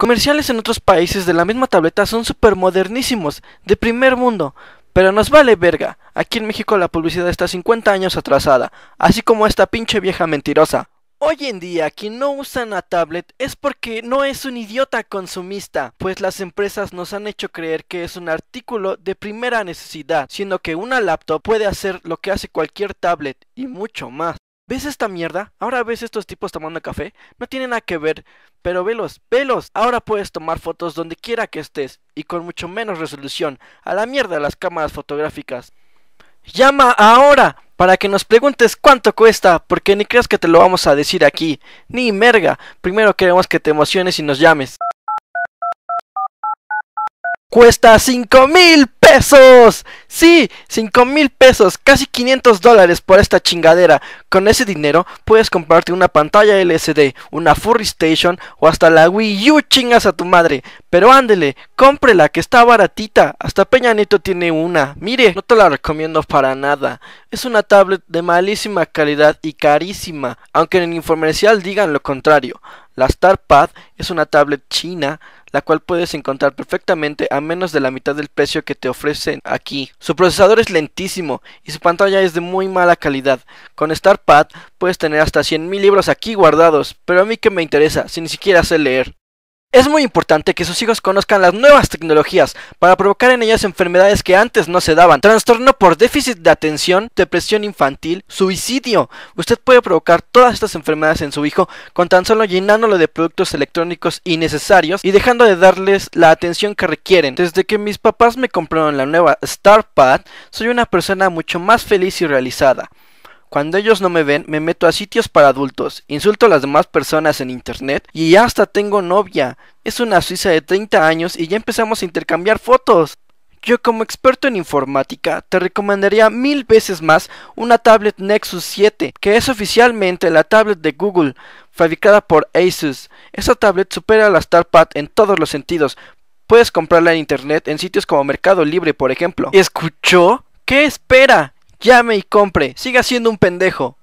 Comerciales en otros países de la misma tableta son modernísimos, de primer mundo, pero nos vale verga. Aquí en México la publicidad está 50 años atrasada, así como esta pinche vieja mentirosa. Hoy en día quien no usa una tablet es porque no es un idiota consumista, pues las empresas nos han hecho creer que es un artículo de primera necesidad, siendo que una laptop puede hacer lo que hace cualquier tablet y mucho más. ¿Ves esta mierda? Ahora ves estos tipos tomando café. No tiene nada que ver, pero velos, velos. Ahora puedes tomar fotos donde quiera que estés y con mucho menos resolución. A la mierda las cámaras fotográficas. Llama ahora para que nos preguntes cuánto cuesta, porque ni creas que te lo vamos a decir aquí. Ni merga. Primero queremos que te emociones y nos llames. Cuesta cinco mil pesos. Sí, ¡Cinco mil pesos, casi 500 dólares por esta chingadera. Con ese dinero puedes comprarte una pantalla LCD, una Furry Station o hasta la Wii U chingas a tu madre. Pero ándele, cómprela que está baratita. Hasta Peña tiene una. Mire, no te la recomiendo para nada. Es una tablet de malísima calidad y carísima, aunque en el infomercial digan lo contrario. La StarPad es una tablet china la cual puedes encontrar perfectamente a menos de la mitad del precio que te ofrecen aquí. Su procesador es lentísimo y su pantalla es de muy mala calidad. Con StarPad puedes tener hasta 100.000 libros aquí guardados, pero a mí que me interesa si ni siquiera sé leer. Es muy importante que sus hijos conozcan las nuevas tecnologías para provocar en ellas enfermedades que antes no se daban. Trastorno por déficit de atención, depresión infantil, suicidio. Usted puede provocar todas estas enfermedades en su hijo con tan solo llenándolo de productos electrónicos innecesarios y dejando de darles la atención que requieren. Desde que mis papás me compraron la nueva StarPad, soy una persona mucho más feliz y realizada. Cuando ellos no me ven, me meto a sitios para adultos, insulto a las demás personas en internet y ya hasta tengo novia. Es una suiza de 30 años y ya empezamos a intercambiar fotos. Yo como experto en informática te recomendaría mil veces más una tablet Nexus 7, que es oficialmente la tablet de Google, fabricada por Asus. Esa tablet supera a la StarPad en todos los sentidos. Puedes comprarla en internet en sitios como Mercado Libre, por ejemplo. ¿Escuchó? ¿Qué espera? llame y compre, siga siendo un pendejo.